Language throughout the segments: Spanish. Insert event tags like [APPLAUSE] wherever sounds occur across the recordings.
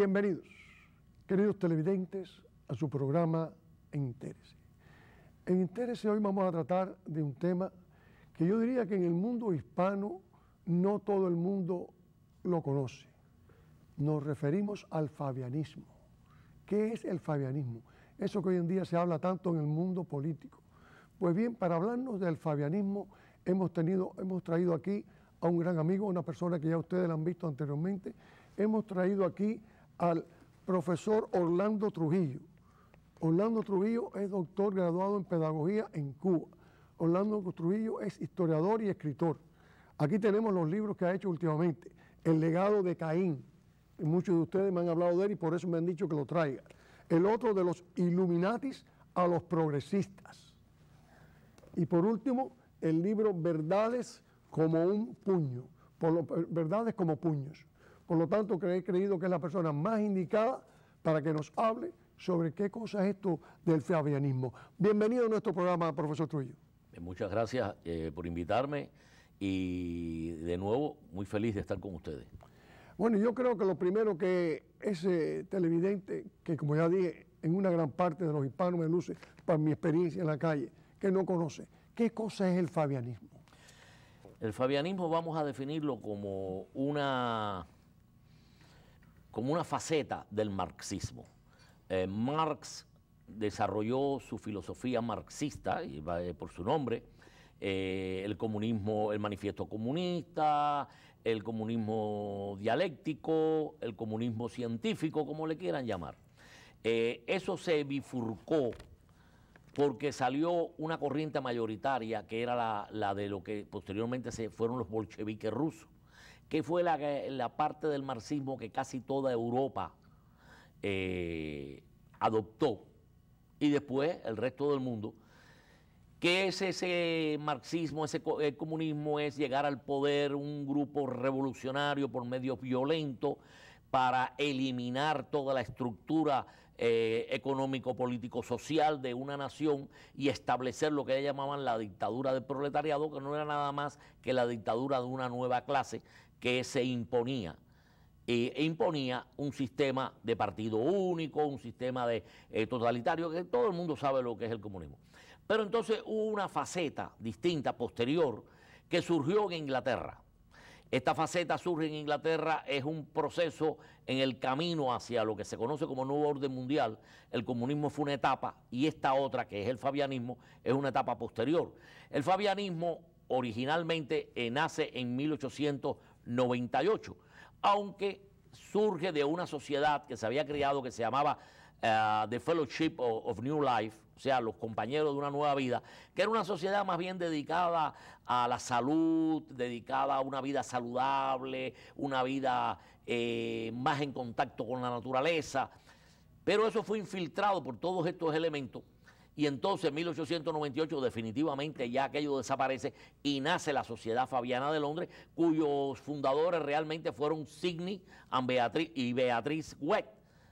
Bienvenidos, queridos televidentes, a su programa Interese. En Interés hoy vamos a tratar de un tema que yo diría que en el mundo hispano no todo el mundo lo conoce. Nos referimos al fabianismo. ¿Qué es el fabianismo? Eso que hoy en día se habla tanto en el mundo político. Pues bien, para hablarnos del fabianismo hemos, tenido, hemos traído aquí a un gran amigo, una persona que ya ustedes la han visto anteriormente. Hemos traído aquí al profesor Orlando Trujillo. Orlando Trujillo es doctor graduado en pedagogía en Cuba. Orlando Trujillo es historiador y escritor. Aquí tenemos los libros que ha hecho últimamente. El legado de Caín. Muchos de ustedes me han hablado de él y por eso me han dicho que lo traiga. El otro de los Illuminatis a los progresistas. Y por último, el libro Verdades como un puño. Por verdades como puños. Por lo tanto, he creído que es la persona más indicada para que nos hable sobre qué cosa es esto del fabianismo. Bienvenido a nuestro programa, profesor Trujillo. Eh, muchas gracias eh, por invitarme y de nuevo muy feliz de estar con ustedes. Bueno, yo creo que lo primero que ese televidente, que como ya dije, en una gran parte de los hispanos me luce, para mi experiencia en la calle, que no conoce, ¿qué cosa es el fabianismo? El fabianismo vamos a definirlo como una como una faceta del marxismo. Eh, Marx desarrolló su filosofía marxista, y va eh, por su nombre, eh, el comunismo, el manifiesto comunista, el comunismo dialéctico, el comunismo científico, como le quieran llamar. eso se bifurcó porque salió una corriente mayoritaria que era la, la de lo que posteriormente se fueron los bolcheviques rusos ¿Qué fue la, parte del marxismo que casi toda Europa eh, adoptó y después el resto del mundo, que es ese marxismo, ese comunismo, es llegar al poder un grupo revolucionario por medios violentos para eliminar toda la estructura eh, económico, político, social de una nación y establecer lo que ellos llamaban la dictadura del proletariado, que no era nada más que la dictadura de una nueva clase que se imponía. e imponía un sistema de partido único, un sistema de eh, totalitario, que todo el mundo sabe lo que es el comunismo. Pero entonces hubo una faceta distinta, posterior, que surgió en Inglaterra. Esta faceta surge en Inglaterra, es un proceso en el camino hacia lo que se conoce como nuevo orden mundial. El comunismo fue una etapa y esta otra, que es el fabianismo, es una etapa posterior. El fabianismo originalmente eh, nace en 1800 98, aunque surge de una sociedad que se había creado que se llamaba eh, The Fellowship of, New Life, o sea, los compañeros de una nueva vida, que era una sociedad más bien dedicada a la salud, dedicada a una vida saludable, una vida eh, más en contacto con la naturaleza. Pero eso fue infiltrado por todos estos elementos y entonces en 1898 definitivamente ya aquello desaparece y nace la Sociedad Fabiana de Londres, cuyos fundadores realmente fueron Sidney y Beatriz Webb.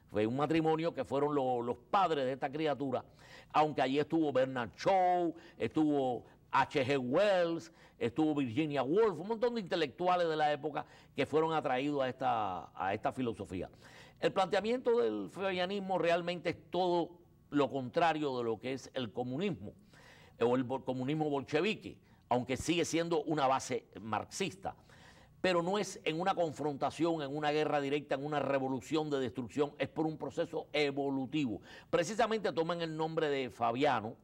Fue un matrimonio que fueron los padres de esta criatura, aunque allí estuvo Bernard Shaw, estuvo H.G. Wells, estuvo Virginia Woolf, un montón de intelectuales de la época que fueron atraídos a esta, a esta filosofía. El planteamiento del fabianismo realmente es todo lo contrario de lo que es el comunismo eh, o el comunismo bolchevique, aunque sigue siendo una base marxista, pero no es en una confrontación, en una guerra directa, en una revolución de destrucción, es por un proceso evolutivo. Precisamente toman el nombre de Fabiano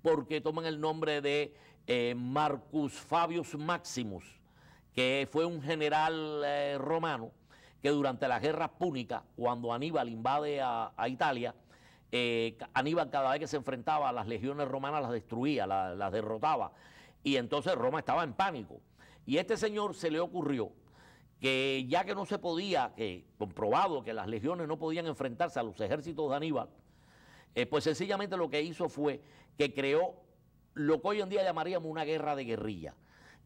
porque toman el nombre de eh, Marcus Fabius Maximus, que fue un general eh, romano que durante las guerras púnicas, cuando Aníbal invade a Italia, eh, Aníbal cada vez que se enfrentaba a las legiones romanas las destruía, las derrotaba. Y entonces Roma estaba en pánico. Y a este señor se le ocurrió que ya que no se podía, que comprobado que las legiones no podían enfrentarse a los ejércitos de Aníbal, eh, pues sencillamente lo que hizo fue que creó lo que hoy en día llamaríamos una guerra de guerrilla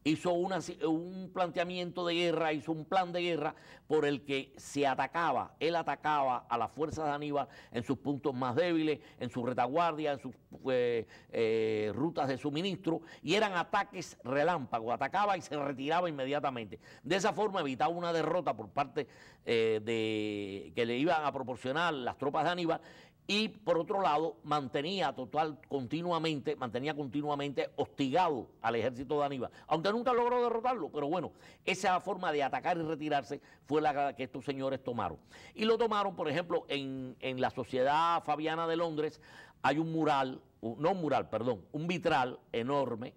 hizo un planteamiento de guerra, hizo un plan de guerra por el que se atacaba, él atacaba a las fuerzas de Aníbal en sus puntos más débiles, en su retaguardia, en sus eh, eh, rutas de suministro, y eran ataques relámpagos, atacaba y se retiraba inmediatamente. De esa forma evitaba una derrota por parte eh, de que le iban a proporcionar las tropas de Aníbal y por otro lado mantenía total continuamente, mantenía continuamente hostigado al ejército de Aníbal, aunque nunca logró derrotarlo, pero bueno, esa forma de atacar y retirarse fue la que estos señores tomaron. Y lo tomaron, por ejemplo, en, la Sociedad Fabiana de Londres hay un mural, no un mural, perdón, un vitral enorme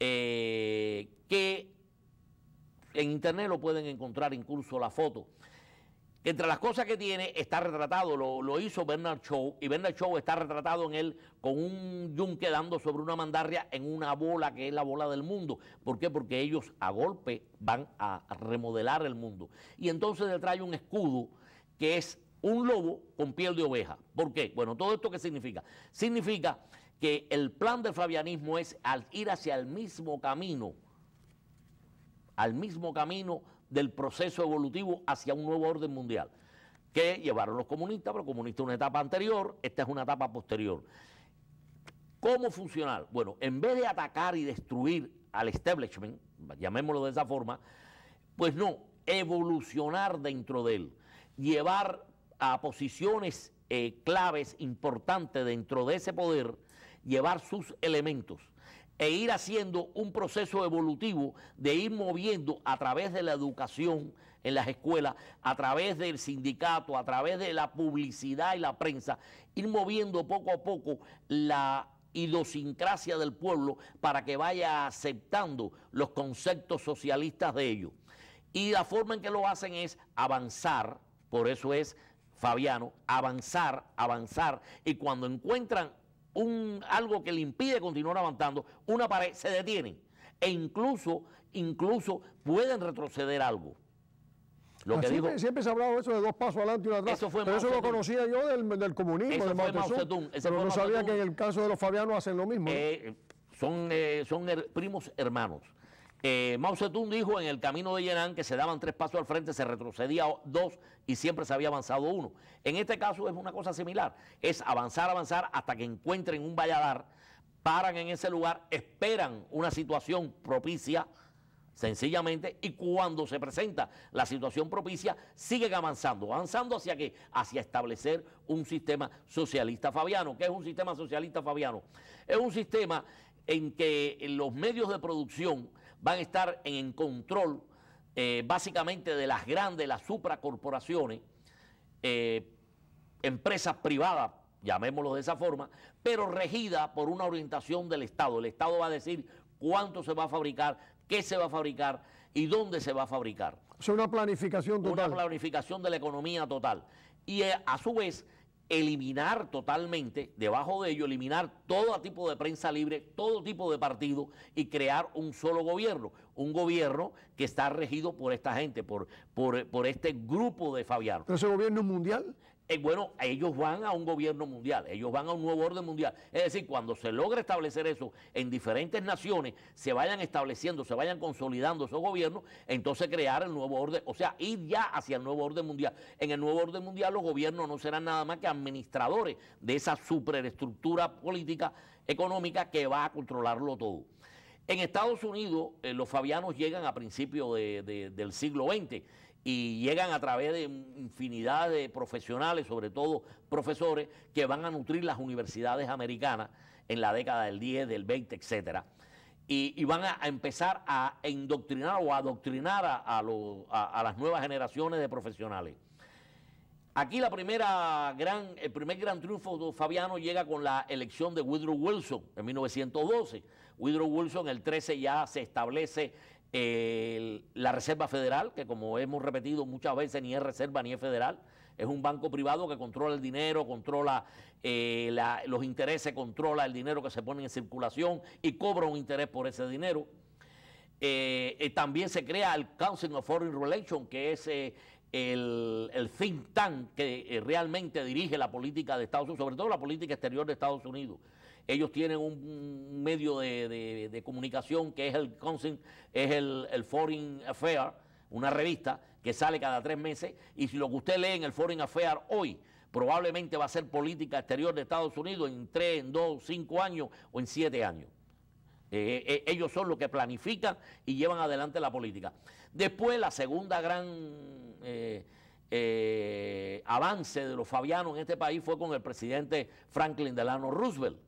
eh, que en internet lo pueden encontrar incluso la foto entre las cosas que tiene está retratado, lo, hizo Bernard Shaw, y Bernard Shaw está retratado en él con un yunque dando sobre una mandarria en una bola que es la bola del mundo. ¿Por qué? Porque ellos a golpe van a remodelar el mundo. Y entonces le trae un escudo que es un lobo con piel de oveja. ¿Por qué? Bueno, todo esto qué significa? Significa que el plan del fabianismo es al ir hacia el mismo camino, al mismo camino del proceso evolutivo hacia un nuevo orden mundial, que llevaron los comunistas, pero comunistas una etapa anterior, esta es una etapa posterior. ¿Cómo funcionar? Bueno, en vez de atacar y destruir al establishment, llamémoslo de esa forma, pues no, evolucionar dentro de él, llevar a posiciones eh, claves importantes dentro de ese poder, llevar sus elementos e ir haciendo un proceso evolutivo de ir moviendo a través de la educación en las escuelas, a través del sindicato, a través de la publicidad y la prensa, ir moviendo poco a poco la idiosincrasia del pueblo para que vaya aceptando los conceptos socialistas de ellos. Y la forma en que lo hacen es avanzar, por eso es Fabiano, avanzar, avanzar, y cuando encuentran un, algo que le impide continuar avanzando, una pared, se detienen e incluso, incluso pueden retroceder algo. Lo que siempre, digo, siempre, se ha hablado eso de dos pasos adelante y uno atrás. Eso pero eso lo conocía yo del, del comunismo, de Mao, Pero no sabía que en el caso de los fabianos hacen lo mismo. Eh, son, eh, son primos hermanos. Eh, Mao Zedong dijo en el camino de Yenan que se daban tres pasos al frente, se retrocedía dos y siempre se había avanzado uno. En este caso es una cosa similar, es avanzar, avanzar hasta que encuentren un valladar, paran en ese lugar, esperan una situación propicia, sencillamente, y cuando se presenta la situación propicia, siguen avanzando. ¿Avanzando hacia qué? Hacia establecer un sistema socialista fabiano. ¿Qué es un sistema socialista fabiano? Es un sistema en que los medios de producción van a estar en control eh, básicamente de las grandes, las supracorporaciones, eh, empresas privadas, llamémoslo de esa forma, pero regida por una orientación del Estado. El Estado va a decir cuánto se va a fabricar, qué se va a fabricar y dónde se va a fabricar. O sea, una planificación total. Una planificación de la economía total. Y eh, a su vez eliminar totalmente, debajo de ello, eliminar todo tipo de prensa libre, todo tipo de partido y crear un solo gobierno, un gobierno que está regido por esta gente, por, por, por este grupo de Fabiano. ese gobierno mundial? Eh, bueno, ellos van a un gobierno mundial, ellos van a un nuevo orden mundial. Es decir, cuando se logre establecer eso en diferentes naciones, se vayan estableciendo, se vayan consolidando esos gobiernos, entonces crear el nuevo orden, o sea, ir ya hacia el nuevo orden mundial. En el nuevo orden mundial los gobiernos no serán nada más que administradores de esa superestructura política económica que va a controlarlo todo. En Estados Unidos, eh, los fabianos llegan a principios del siglo XX y llegan a través de infinidad de profesionales, sobre todo profesores, que van a nutrir las universidades americanas en la década del 10, del 20, etcétera. Y, van a, empezar a indoctrinar o adoctrinar a, a, a, las nuevas generaciones de profesionales. Aquí la primera gran, el primer gran triunfo de Fabiano llega con la elección de Woodrow Wilson en 1912. Woodrow Wilson el 13 ya se establece la Reserva Federal, que como hemos repetido muchas veces, ni es reserva ni es federal, es un banco privado que controla el dinero, controla eh, los intereses, controla el dinero que se pone en circulación y cobra un interés por ese dinero. Eh, eh, también se crea el Council of Foreign Relations, que es el, el, think tank que realmente dirige la política de Estados Unidos, sobre todo la política exterior de Estados Unidos. Ellos tienen un medio de, comunicación que es el, es el, Foreign Affair, una revista que sale cada tres meses. Y si lo que usted lee en el Foreign Affair hoy probablemente va a ser política exterior de Estados Unidos en tres, en dos, cinco años o en siete años. Eh, eh, eh, ellos son los que planifican y llevan adelante la política. Después, la segunda gran avance de los fabianos en este país fue con el presidente Franklin Delano Roosevelt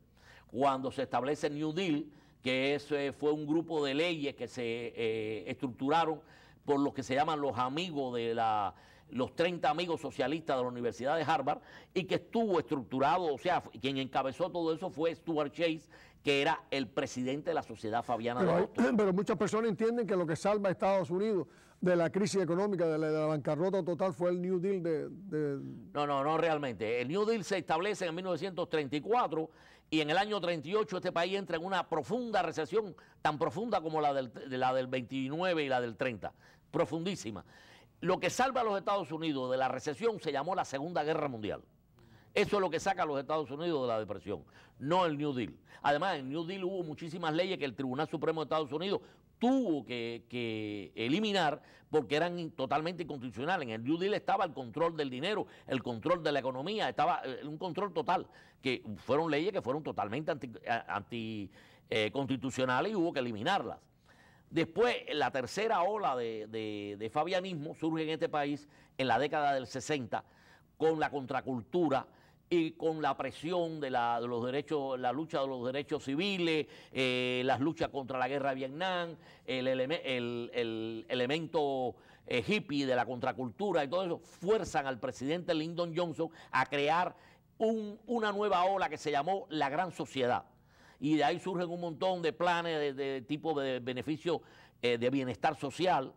cuando se establece el New Deal, que eh, fue un grupo de leyes que se eh, estructuraron por lo que se llaman los amigos de la los 30 amigos socialistas de la Universidad de Harvard y que estuvo estructurado, o sea, quien encabezó todo eso fue Stuart Chase, que era el presidente de la Sociedad Fabiana pero, de [CLEARS THROAT] Pero muchas personas entienden que lo que salva a Estados Unidos de la crisis económica, de la, bancarrota total, fue el New Deal de, de, No, no, no realmente. El New Deal se establece en 1934 y en el año 38 este país entra en una profunda recesión, tan profunda como la del, de la del 29 y la del 30, profundísima. Lo que salva a los Estados Unidos de la recesión se llamó la Segunda Guerra Mundial. Eso es lo que saca a los Estados Unidos de la depresión, no el New Deal. Además, en el New Deal hubo muchísimas leyes que el Tribunal Supremo de Estados Unidos tuvo que, eliminar porque eran totalmente inconstitucionales. En el New estaba el control del dinero, el control de la economía, estaba eh, un control total, que fueron leyes que fueron totalmente anticonstitucionales anti, eh, y hubo que eliminarlas. Después, la tercera ola de, de fabianismo surge en este país en la década del 60 con la contracultura y con la presión de, la, de los derechos, la lucha de los derechos civiles, eh, las luchas contra la guerra de Vietnam, el, elemento eh, hippie de la contracultura y todo eso, fuerzan al presidente Lyndon Johnson a crear una nueva ola que se llamó la Gran Sociedad. Y de ahí surgen un montón de planes de, tipo de beneficio eh, de bienestar social,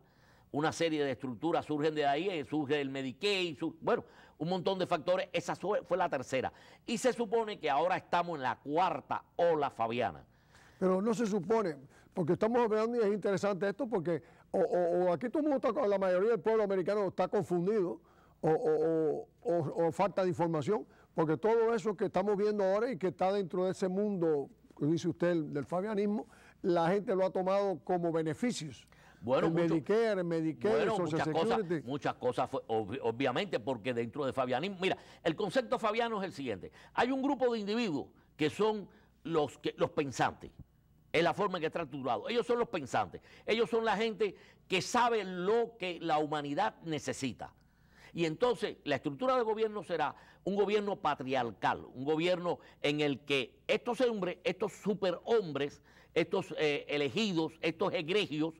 una serie de estructuras surgen de ahí, surge el Medicaid, bueno, un montón de factores, esa fue la tercera. Y se supone que ahora estamos en la cuarta ola fabiana. Pero no se supone, porque estamos hablando y es interesante esto, porque o, aquí todo el mundo está, la mayoría del pueblo americano está confundido o, o falta de información, porque todo eso que estamos viendo ahora y que está dentro de ese mundo, dice usted, del fabianismo, la gente lo ha tomado como beneficios. Bueno, muchas Cosas, obviamente, porque dentro de Fabianismo, mira, el concepto fabiano es el siguiente. Hay un grupo de individuos que son los, que, los pensantes, es la forma en que está estructurado. Ellos son los pensantes, ellos son la gente que sabe lo que la humanidad necesita. Y entonces la estructura del gobierno será un gobierno patriarcal, un gobierno en el que estos hombres, estos superhombres, estos eh, elegidos, estos egregios,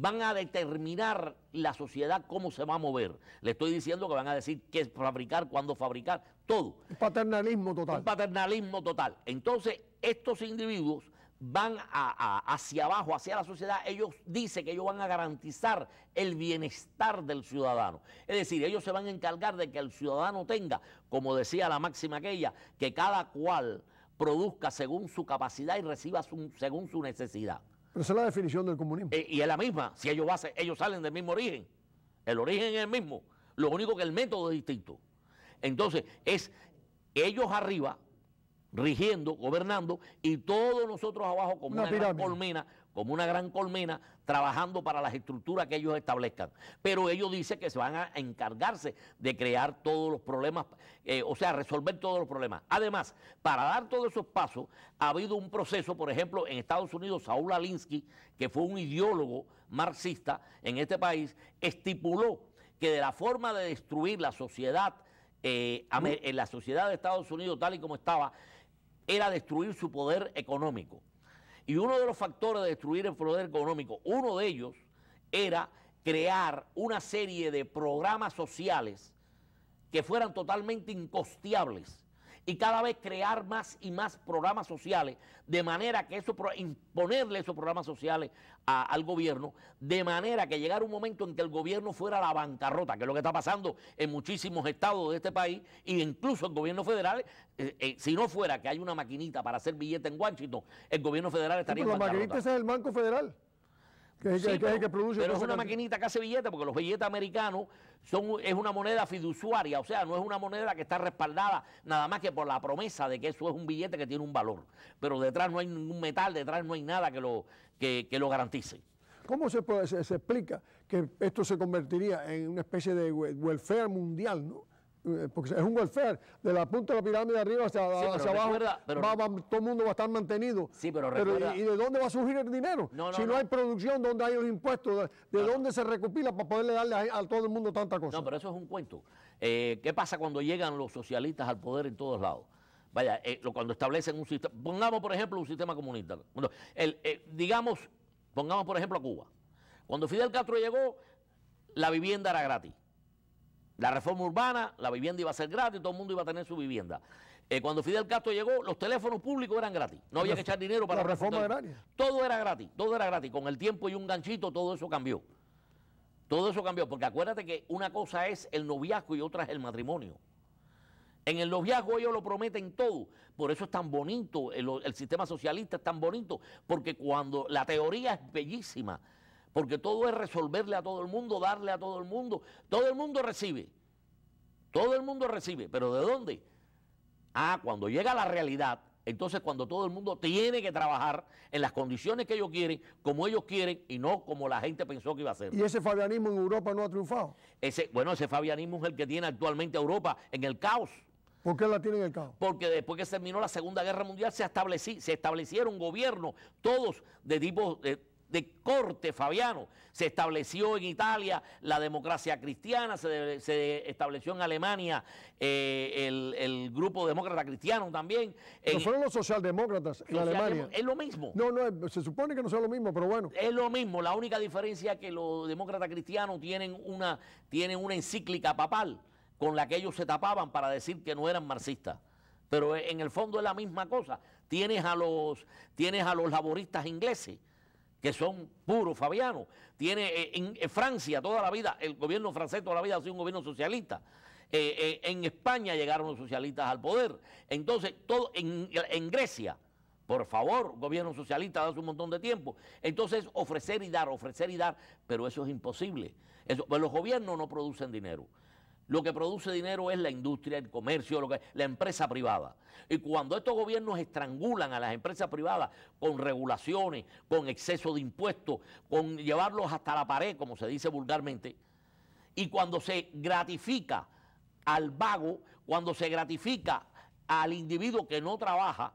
van a determinar la sociedad cómo se va a mover. Le estoy diciendo que van a decir qué fabricar, cuándo fabricar, todo. Un paternalismo total. Un paternalismo total. Entonces, estos individuos van a, hacia abajo, hacia la sociedad, ellos dicen que ellos van a garantizar el bienestar del ciudadano. Es decir, ellos se van a encargar de que el ciudadano tenga, como decía la máxima aquella, que cada cual produzca según su capacidad y reciba según su necesidad esa es la definición del comunismo. Eh, y es la misma. Si ellos, ellos salen del mismo origen. El origen es el mismo. Lo único que el método es distinto. Entonces, es ellos arriba, rigiendo, gobernando, y todos nosotros abajo como una, una como una gran colmena, trabajando para las estructuras que ellos establezcan. Pero ellos dicen que se van a encargarse de crear todos los problemas, eh, o sea, resolver todos los problemas. Además, para dar todos esos pasos, ha habido un proceso, por ejemplo, en Estados Unidos, Saúl Alinsky, que fue un ideólogo marxista en este país, estipuló que de la forma de destruir la sociedad, en eh, eh, la sociedad de Estados Unidos tal y como estaba, era destruir su poder económico. Y uno de los factores de destruir el poder económico, uno de ellos era crear una serie de programas sociales que fueran totalmente incosteables y cada vez crear más y más programas sociales, de manera que eso, imponerle esos programas sociales al gobierno, de manera que llegara un momento en que el gobierno fuera la bancarrota, que es lo que está pasando en muchísimos estados de este país, e incluso el gobierno federal, eh, eh, si no fuera que hay una maquinita para hacer billetes en Washington, el gobierno federal estaría en la bancarrota. Que, pero, es una maquinita que hace billetes, porque los billetes americanos son, es una moneda fiduciaria, o sea, no es una moneda que está respaldada nada más que por la promesa de que eso es un billete que tiene un valor. Pero detrás no hay ningún metal, detrás no hay nada que lo, que, lo garantice. ¿Cómo se, se, se, explica que esto se convertiría en una especie de welfare mundial, no? Eh, porque es un welfare, de la punta de la pirámide arriba hacia, abajo, todo el mundo va a estar mantenido. Sí, pero, ¿y, de dónde va a surgir el dinero? si no, hay producción, ¿dónde hay los impuestos? ¿De, dónde se recopila para poderle darle a, todo el mundo tanta cosa? No, pero eso es un cuento. Eh, ¿Qué pasa cuando llegan los socialistas al poder en todos lados? Vaya, eh, cuando establecen un sistema, pongamos por ejemplo un sistema comunista. El, digamos, pongamos por ejemplo a Cuba. Cuando Fidel Castro llegó, la vivienda era gratis la reforma urbana, la vivienda iba a ser gratis, todo el mundo iba a tener su vivienda. Eh, cuando Fidel Castro llegó, los teléfonos públicos eran gratis. No había que echar dinero para... La reforma agraria. Todo era gratis, todo era gratis. Con el tiempo y un ganchito, todo eso cambió. Todo eso cambió, porque acuérdate que una cosa es el noviazgo y otra es el matrimonio. En el noviazgo ellos lo prometen todo, por eso es tan bonito, el sistema socialista es tan bonito, porque cuando la teoría es bellísima, porque todo es resolverle a todo el mundo, darle a todo el mundo. Todo el mundo recibe, todo el mundo recibe, pero ¿de dónde? Ah, cuando llega la realidad, entonces cuando todo el mundo tiene que trabajar en las condiciones que ellos quieren, como ellos quieren y no como la gente pensó que iba a ser. ¿Y ese fabianismo en Europa no ha triunfado? Ese, bueno, ese fabianismo es el que tiene actualmente Europa en el caos. ¿Por qué la tiene en el caos? Porque después que terminó la Segunda Guerra Mundial se, se establecieron gobiernos, todos de tipo, eh, de corte fabiano. Se estableció en Italia la democracia cristiana, se, estableció en Alemania eh, el, grupo demócrata cristiano también. fueron los socialdemócratas en Alemania. Es lo mismo. No, no, se supone que no sea lo mismo, pero bueno. Es lo mismo, la única diferencia es que los demócratas cristianos tienen una, tienen una encíclica papal con la que ellos se tapaban para decir que no eran marxistas pero en el fondo es la misma cosa. Tienes a los, tienes a los laboristas ingleses que son puros fabianos. Tiene eh, en Francia toda la vida, el gobierno francés toda la vida ha sido un gobierno socialista. Eh, eh, en España llegaron los socialistas al poder. Entonces, todo en, Grecia, por favor, gobierno socialista, hace un montón de tiempo. Entonces, ofrecer y dar, ofrecer y dar, pero eso es imposible. pues los gobiernos no producen dinero. Lo que produce dinero es la industria, el comercio, lo que, la empresa privada. Y cuando estos gobiernos estrangulan a las empresas privadas con regulaciones, con exceso de impuestos, con llevarlos hasta la pared, como se dice vulgarmente, y cuando se gratifica al vago, cuando se gratifica al individuo que no trabaja,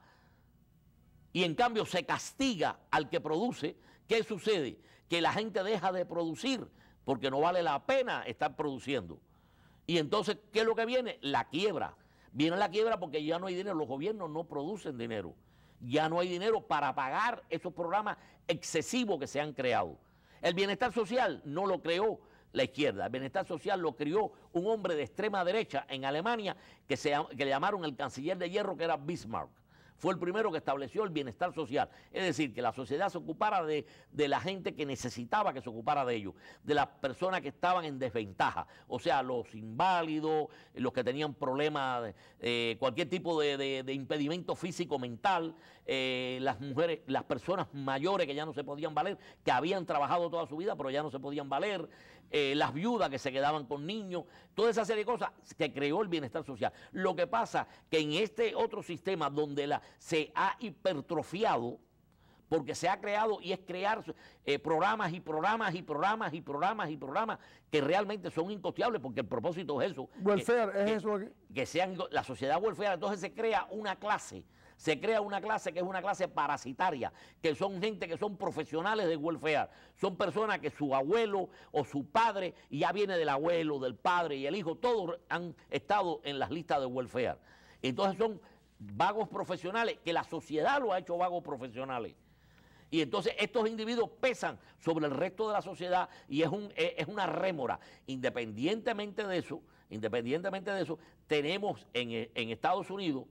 y en cambio se castiga al que produce, ¿qué sucede? Que la gente deja de producir porque no vale la pena estar produciendo. Y entonces, ¿qué es lo que viene? La quiebra. Viene la quiebra porque ya no hay dinero, los gobiernos no producen dinero. Ya no hay dinero para pagar esos programas excesivos que se han creado. El bienestar social no lo creó la izquierda, el bienestar social lo creó un hombre de extrema derecha en Alemania que, se, que le llamaron el canciller de hierro, que era Bismarck. Fue el primero que estableció el bienestar social, es decir, que la sociedad se ocupara de, la gente que necesitaba que se ocupara de ellos, de las personas que estaban en desventaja, o sea, los inválidos, los que tenían problemas, eh, cualquier tipo de, de impedimento físico, mental, eh, las mujeres, las personas mayores que ya no se podían valer, que habían trabajado toda su vida pero ya no se podían valer, eh, las viudas que se quedaban con niños, toda esa serie de cosas que creó el bienestar social. Lo que pasa que en este otro sistema donde la, se ha hipertrofiado, porque se ha creado y es crear eh, programas y programas y programas y programas y programas que realmente son incosteables porque el propósito es eso. Welfare, es eso. Que, que sean la sociedad welfare, entonces se crea una clase se crea una clase que es una clase parasitaria, que son gente que son profesionales de welfare. Son personas que su abuelo o su padre, ya viene del abuelo, del padre y el hijo, todos han estado en las listas de welfare. Entonces son vagos profesionales, que la sociedad lo ha hecho vagos profesionales. Y entonces estos individuos pesan sobre el resto de la sociedad y es, un, es, una rémora. Independientemente de eso, independientemente de eso, tenemos en, en Estados Unidos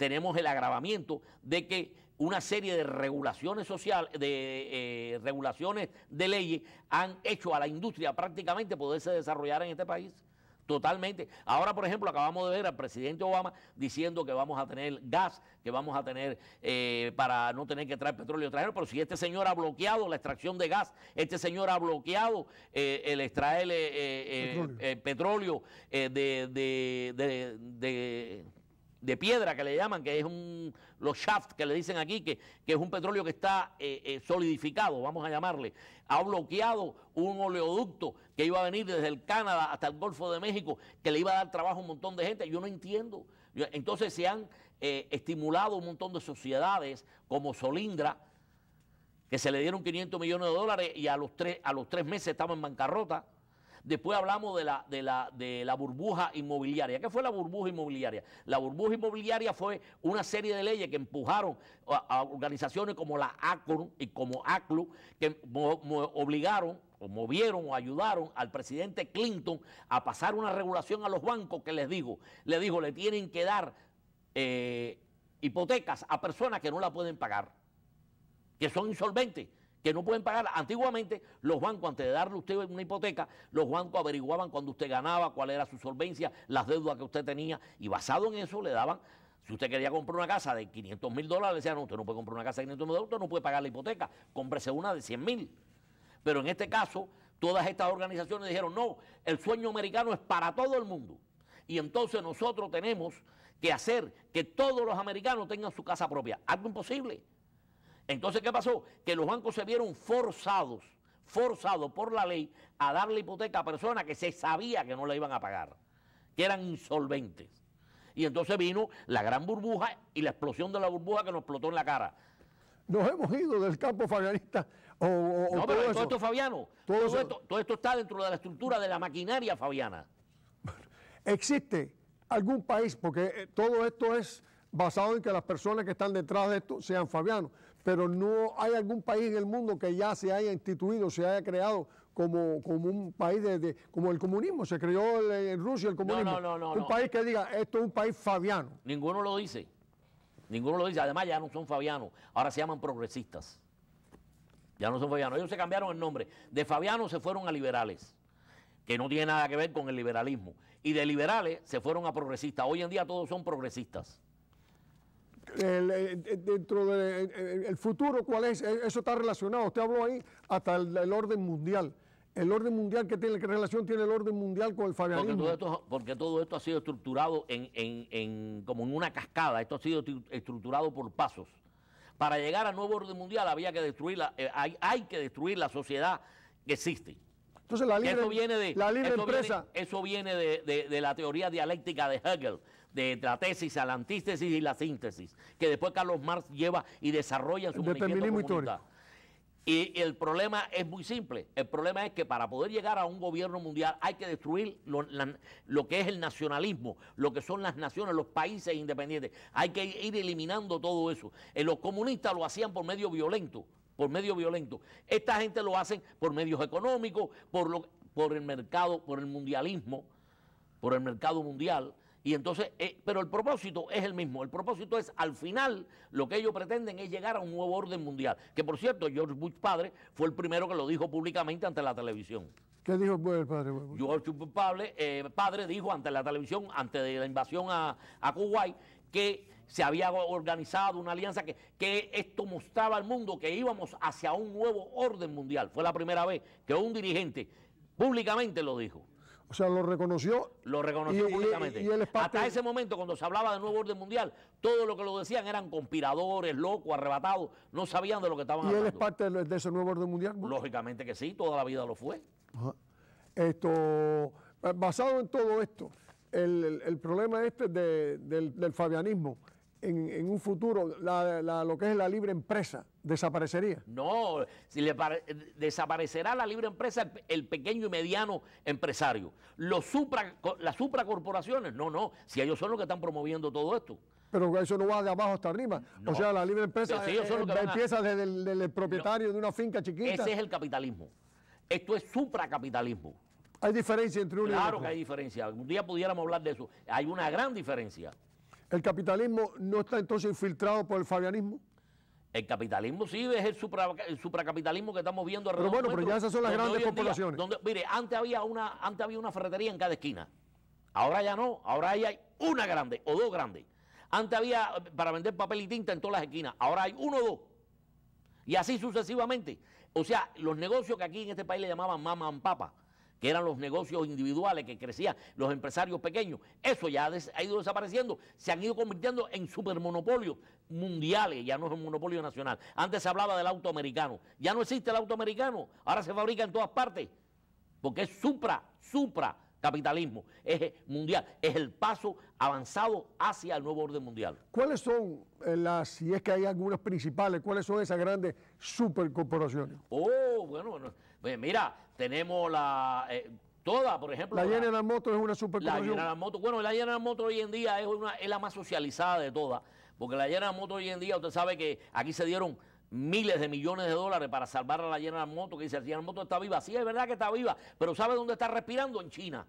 tenemos el agravamiento de que una serie de regulaciones sociales, de eh, regulaciones de leyes han hecho a la industria prácticamente poderse desarrollar en este país. Totalmente. Ahora, por ejemplo, acabamos de ver al presidente Obama diciendo que vamos a tener gas, que vamos a tener eh, para no tener que traer petróleo extranjero, pero si este señor ha bloqueado la extracción de gas, este señor ha bloqueado eh, el extraer petróleo, de de piedra que le llaman, que es un, los shafts que le dicen aquí, que, es un petróleo que está eh, eh, solidificado, vamos a llamarle. Ha bloqueado un oleoducto que iba a venir desde el Canadá hasta el Golfo de México, que le iba a dar trabajo a un montón de gente. Yo no entiendo. Entonces se han eh, estimulado un montón de sociedades como Solindra, que se le dieron 500 millones de dólares y a los tres, a los tres meses estaba en bancarrota. Después hablamos de la, la, de la burbuja inmobiliaria. ¿Qué fue la burbuja inmobiliaria? La burbuja inmobiliaria fue una serie de leyes que empujaron a, organizaciones como la ACRU y como ACLU, que obligaron o movieron o ayudaron al presidente Clinton a pasar una regulación a los bancos que les digo, le dijo, le tienen que dar eh, hipotecas a personas que no la pueden pagar, que son insolventes que no pueden pagar. Antiguamente, los bancos, antes de darle a usted una hipoteca, los bancos averiguaban cuando usted ganaba, cuál era su solvencia, las deudas que usted tenía, y basado en eso le daban. Si usted quería comprar una casa de 500 mil dólares, le decían, no, usted no puede comprar una casa de 500 mil dólares, usted no puede pagar la hipoteca, cómprese una de 100 mil. Pero en este caso, todas estas organizaciones dijeron, no, el sueño americano es para todo el mundo. Y entonces nosotros tenemos que hacer que todos los americanos tengan su casa propia. Algo imposible. Entonces, ¿qué pasó? Que los bancos se vieron forzados, forzados por la ley a darle hipoteca a personas que se sabía que no la iban a pagar, que eran insolventes. Y entonces vino la gran burbuja y la explosión de la burbuja que nos explotó en la cara. Nos hemos ido del campo fabianista. O, no, pero todo, todo esto, Fabiano, todo, todo esto está dentro de la estructura de la maquinaria fabiana. ¿Existe algún país? Porque eh, todo esto es basado en que las personas que están detrás de esto sean fabianos pero no hay algún país en el mundo que ya se haya instituido, se haya creado como, un país de, como el comunismo, se creó en Rusia el comunismo. No, no, no, un país que diga, esto es un país fabiano. Ninguno lo dice, ninguno lo dice, además ya no son fabianos, ahora se llaman progresistas. Ya no son fabianos, ellos se cambiaron el nombre, de fabianos se fueron a liberales que no tiene nada que ver con el liberalismo. Y de liberales se fueron a progresistas. Hoy en día todos son progresistas el, eh, eh, dentro del eh, futuro, ¿cuál es? Eso está relacionado. Usted habló ahí hasta el, orden mundial. El orden mundial, que tiene, ¿qué relación tiene el orden mundial con el fabianismo? Porque todo esto, ha sido estructurado en, en, en, como en una cascada. Esto ha sido estructurado por pasos. Para llegar al nuevo orden mundial había que destruir la, hay, hay que destruir la sociedad que existe. Entonces la libre, viene de, la libre empresa. eso viene de, de, de, la teoría dialéctica de Hegel, de la tesis a la antítesis y la síntesis, que después Carlos Marx lleva y desarrolla su movimiento Y el problema es muy simple. El problema es que para poder llegar a un gobierno mundial hay que destruir lo, que es el nacionalismo, lo que son las naciones, los países independientes. Hay que ir eliminando todo eso. Eh, los comunistas lo hacían por medio violento, por medio violento. Esta gente lo hacen por medios económicos, por, por el mercado, por el mundialismo, por el mercado mundial. Y entonces, eh, pero el propósito es el mismo. El propósito es, al final, lo que ellos pretenden es llegar a un nuevo orden mundial. Que por cierto, George Bush padre fue el primero que lo dijo públicamente ante la televisión. ¿Qué dijo el padre? George Bush eh, padre, dijo ante la televisión, antes de la invasión a, Kuwait, que se había organizado una alianza que, que, esto mostraba al mundo que íbamos hacia un nuevo orden mundial. Fue la primera vez que un dirigente públicamente lo dijo. O sea, lo reconoció. Lo reconoció públicamente. Hasta ese momento, cuando se hablaba del nuevo orden mundial, todo lo que lo decían eran conspiradores, locos, arrebatados, no sabían de lo que estaban hablando. ¿Y él es parte de, ese nuevo orden mundial? Lógicamente que sí, toda la vida lo fue. Esto, eh, basado en todo esto, el, problema este del, del fabianismo en, un futuro lo que es la libre empresa desaparecería. No, si le desaparecerá la libre empresa el, pequeño y mediano empresario. Los supra, las supracorporaciones, no, no, si ellos son los que están promoviendo todo esto. Pero eso no va de abajo hasta arriba. O sea, la libre empresa eh, empieza desde el, propietario de una finca chiquita. Ese es el capitalismo. Esto es supracapitalismo. Hay diferencia entre uno y otro. Claro que hay diferencia. Un día pudiéramos hablar de eso. Hay una gran diferencia. ¿El capitalismo no está entonces infiltrado por el fabianismo? El capitalismo sí es el, supra, supracapitalismo que estamos viendo alrededor. Pero bueno, pero ya esas son las grandes poblaciones. donde, mire, antes había una, antes había una ferretería en cada esquina. Ahora ya no, ahora ya hay una grande o dos grandes. Antes había eh, para vender papel y tinta en todas las esquinas, ahora hay uno o dos. Y así sucesivamente. O sea, los negocios que aquí en este país le llamaban mamá y papa, que eran los negocios individuales que crecían, los empresarios pequeños, eso ya ha, ido desapareciendo, se han ido convirtiendo en supermonopolios mundiales, ya no es un monopolio nacional. Antes se hablaba del auto americano, ya no existe el auto americano, ahora se fabrica en todas partes, porque es supra, supra capitalismo, es eh, mundial, es el paso avanzado hacia el nuevo orden mundial. ¿Cuáles son eh, las, si es que hay algunas principales, cuáles son esas grandes supercorporaciones? Oh, bueno, bueno pues mira, tenemos la... Eh, toda, por ejemplo. La General moto es una super La General Motors, bueno, la General moto hoy en día es, una, es la más socializada de todas, porque la General moto hoy en día, usted sabe que aquí se dieron miles de millones de dólares para salvar a la General moto que dice, la General está viva. Sí, es verdad que está viva, pero ¿sabe dónde está respirando? En China.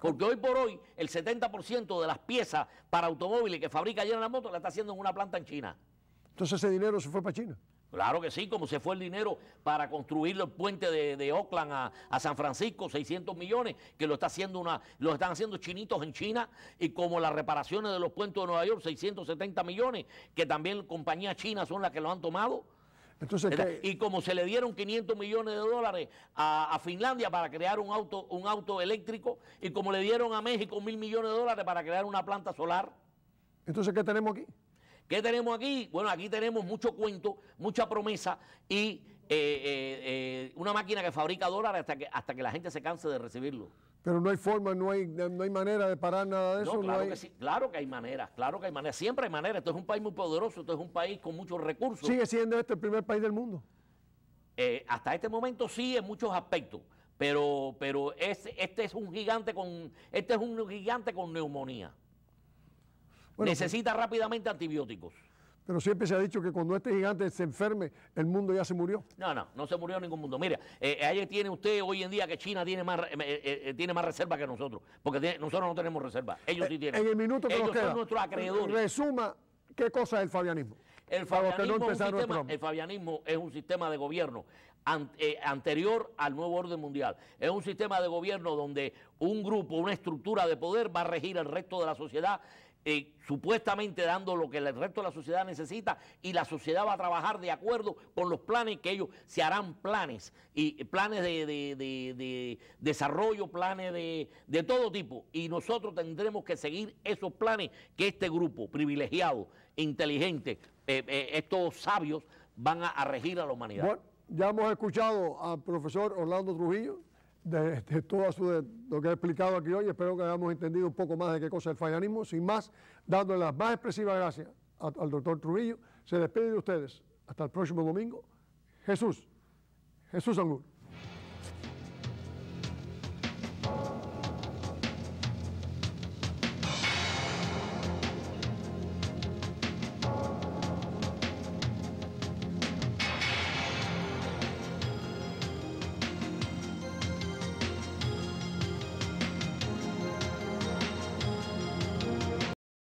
Porque hoy por hoy el 70% de las piezas para automóviles que fabrica la moto la está haciendo en una planta en China. Entonces ese dinero se fue para China. Claro que sí, como se fue el dinero para construir el puente de, Oakland a, San Francisco, 600 millones, que lo, está haciendo una, lo están haciendo chinitos en China, y como las reparaciones de los puentes de Nueva York, 670 millones, que también compañías chinas son las que lo han tomado. Entonces, ¿qué? y como se le dieron 500 millones de dólares a, Finlandia para crear un auto, un auto eléctrico, y como le dieron a México mil millones de dólares para crear una planta solar. Entonces, ¿qué tenemos aquí? ¿Qué tenemos aquí? Bueno, aquí tenemos mucho cuento, mucha promesa y eh, eh, eh, una máquina que fabrica dólares hasta que, hasta que la gente se canse de recibirlo. Pero no hay forma, no hay, no hay manera de parar nada de eso. no hay... que sí, claro que hay maneras, claro que hay maneras, siempre hay maneras. Esto es un país muy poderoso, esto es un país con muchos recursos. ¿Sigue siendo este el primer país del mundo? hasta este momento sí, en muchos aspectos pero, pero es, este es un gigante con este es un gigante con neumonía. Pues, necesita rápidamente antibióticos. Pero siempre se ha dicho que cuando este gigante se enferme, el mundo ya se murió. No, no, no se murió ningún mundo. Mira, eh, eh, ahí tiene usted hoy en día que China tiene más eh, tiene más reserva que nosotros, porque nosotros no tenemos reserva. Ellos sí tienen. En el minuto que Ellos son nuestros acreedores. Resuma qué cosa es el fabianismo. El este fabianismo, es un sistema de gobierno anterior al nuevo orden mundial. Es un sistema de gobierno donde un grupo, una estructura de poder va a regir el resto de la sociedad eh, supuestamente dando lo que el resto de la sociedad necesita y la sociedad va a trabajar de acuerdo con los planes que ellos se harán planes y planes de, desarrollo, planes de, todo tipo y nosotros tendremos que seguir esos planes que este grupo privilegiado, inteligente, eh, eh, estos sabios van a, a, regir a la humanidad. Bueno, ya hemos escuchado al profesor Orlando Trujillo de, todo lo que he explicado aquí hoy. Espero que hayamos entendido un poco más de qué cosa es el fallanismo. Sin más, dándole las más expresivas gracias al doctor Trujillo, se despide de ustedes. Hasta el próximo domingo. Jesús, Jesús Angulo.